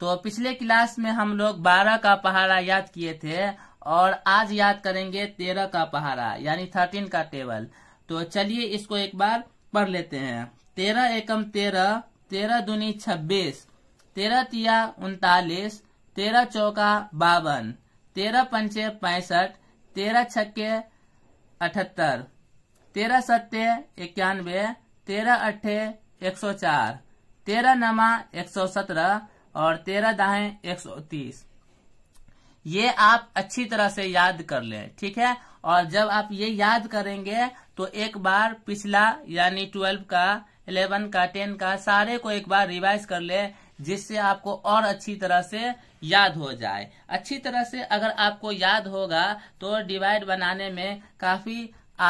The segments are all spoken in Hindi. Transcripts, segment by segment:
तो पिछले क्लास में हम लोग बारह का पहाड़ा याद किए थे और आज याद करेंगे तेरह का पहाड़ा यानी थर्टीन का टेबल तो चलिए इसको एक बार पढ़ लेते हैं तेरह एकम तेरह तेरह दुनी छब्बीस तेरह तिया उनतालीस तेरह चौका बावन तेरह पंचे पैंसठ तेरह छक्के अठहत्तर तेरह सत्ते इक्यानवे तेरह अट्ठे एक सौ चार तेरह नमा एक सौ सत्रह और तेरह दाहें एक सौ तीस ये आप अच्छी तरह से याद कर लें ठीक है और जब आप ये याद करेंगे तो एक बार पिछला यानी ट्वेल्व का इलेवन का टेन का सारे को एक बार रिवाइज कर ले जिससे आपको और अच्छी तरह से याद हो जाए अच्छी तरह से अगर आपको याद होगा तो डिवाइड बनाने में काफी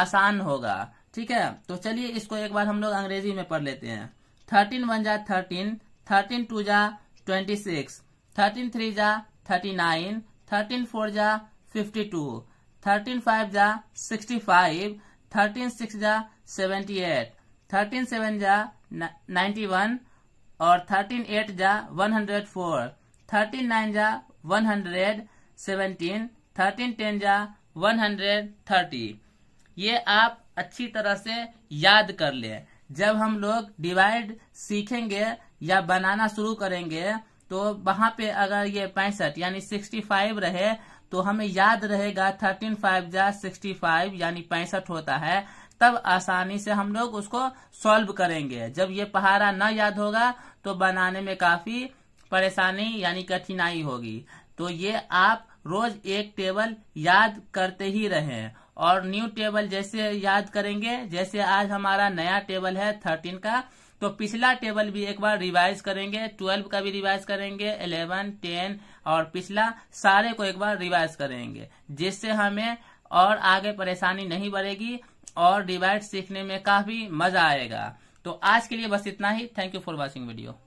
आसान होगा ठीक है तो चलिए इसको एक बार हम लोग अंग्रेजी में पढ़ लेते हैं थर्टीन वन जा थर्टीन थर्टीन टू जा ट्वेंटी सिक्स थर्टीन थ्री जा थर्टी नाइन थर्टीन फोर जा फिफ्टी टू थर्टीन फाइव जा सिक्सटी फाइव थर्टीन सिक्स जा सेवेंटी एट थर्टीन सेवन जा नाइन्टी वन और थर्टीन एट जा one hundred four thirteen nine जा one hundred seventeen thirteen ten जा वन हंड्रेड थर्टी ये आप अच्छी तरह से याद कर लें जब हम लोग डिवाइड सीखेंगे या बनाना शुरू करेंगे तो वहां पे अगर ये पैंसठ यानी सिक्सटी फाइव रहे तो हमें याद रहेगा थर्टीन फाइव जा सिक्सटी फाइव यानी पैंसठ होता है तब आसानी से हम लोग उसको सॉल्व करेंगे जब ये पहाड़ा न याद होगा तो बनाने में काफी परेशानी यानी कठिनाई होगी तो ये आप रोज एक टेबल याद करते ही रहें और न्यू टेबल जैसे याद करेंगे जैसे आज हमारा नया टेबल है थर्टीन का तो पिछला टेबल भी एक बार रिवाइज करेंगे ट्वेल्व का भी रिवाइज करेंगे इलेवन टेन और पिछला सारे को एक बार रिवाइज करेंगे जिससे हमें और आगे परेशानी नहीं बढ़ेगी और डिवाइड सीखने में काफी मजा आएगा तो आज के लिए बस इतना ही thank you for watching video